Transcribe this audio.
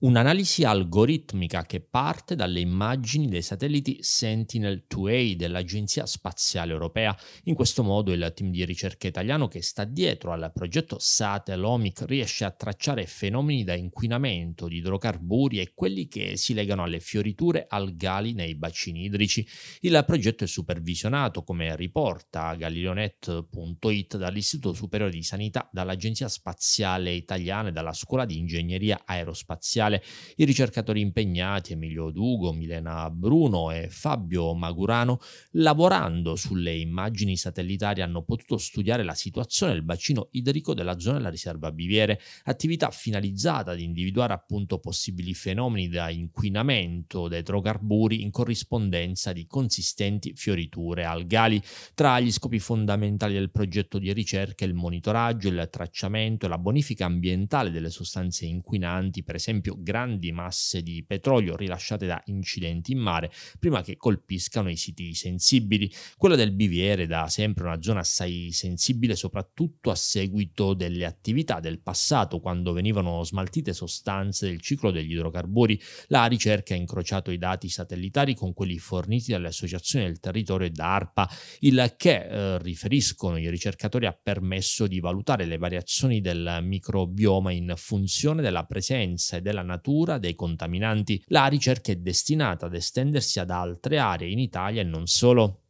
Un'analisi algoritmica che parte dalle immagini dei satelliti Sentinel-2A dell'Agenzia Spaziale Europea. In questo modo il team di ricerca italiano che sta dietro al progetto Satellomic riesce a tracciare fenomeni da inquinamento di idrocarburi e quelli che si legano alle fioriture algali nei bacini idrici. Il progetto è supervisionato, come riporta galileonet.it, dall'Istituto Superiore di Sanità, dall'Agenzia Spaziale Italiana e dalla Scuola di Ingegneria Aerospaziale mondiale, i ricercatori impegnati Emilio Dugo, Milena Bruno e Fabio Magurano, lavorando sulle immagini satellitari, hanno potuto studiare la situazione del bacino idrico della zona della riserva Biviere, attività finalizzata ad individuare appunto possibili fenomeni da inquinamento da idrocarburi in corrispondenza di consistenti fioriture algali. Tra gli scopi fondamentali del progetto di ricerca il monitoraggio, il tracciamento e la bonifica ambientale delle sostanze inquinanti, per esempio grandi masse di petrolio rilasciate da incidenti in mare prima che colpiscano i siti sensibili. Quella del Biviere da sempre una zona assai sensibile soprattutto a seguito delle attività del passato quando venivano smaltite sostanze del ciclo degli idrocarburi. La ricerca ha incrociato i dati satellitari con quelli forniti dalle associazioni del territorio e da ARPA, il che, eh, riferiscono i ricercatori, ha permesso di valutare le variazioni del microbioma in funzione della presenza e della natura dei contaminanti. La ricerca è destinata ad estendersi ad altre aree in Italia e non solo.